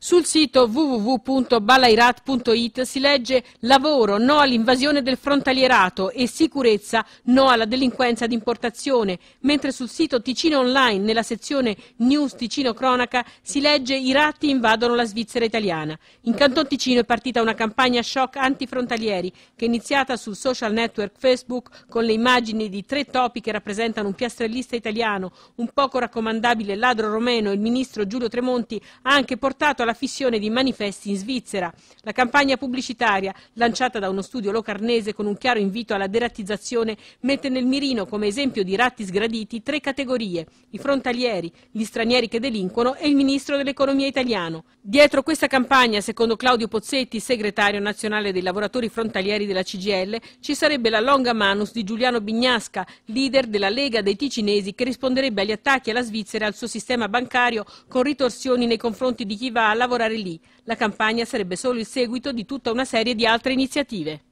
Sul sito www.balairat.it si legge Lavoro, no all'invasione del frontalierato e sicurezza, no alla delinquenza di importazione, mentre sul sito Ticino Online, nella sezione News Ticino Cronaca, si legge I ratti invadono la Svizzera italiana. In Canton Ticino è partita una campagna shock antifrontalieri che è iniziata sul social network Facebook con le immagini di tre topi che rappresentano un piastrellista italiano, un poco raccomandabile ladro romeno e il ministro Giulio Tremonti ha anche portato alla la fissione di manifesti in Svizzera. La campagna pubblicitaria, lanciata da uno studio locarnese con un chiaro invito alla derattizzazione, mette nel mirino come esempio di ratti sgraditi tre categorie, i frontalieri, gli stranieri che delinquono e il ministro dell'economia italiano. Dietro questa campagna, secondo Claudio Pozzetti, segretario nazionale dei lavoratori frontalieri della CGL, ci sarebbe la longa manus di Giuliano Bignasca, leader della Lega dei Ticinesi, che risponderebbe agli attacchi alla Svizzera e al suo sistema bancario con ritorsioni nei confronti di chi va alla lavorare lì. La campagna sarebbe solo il seguito di tutta una serie di altre iniziative.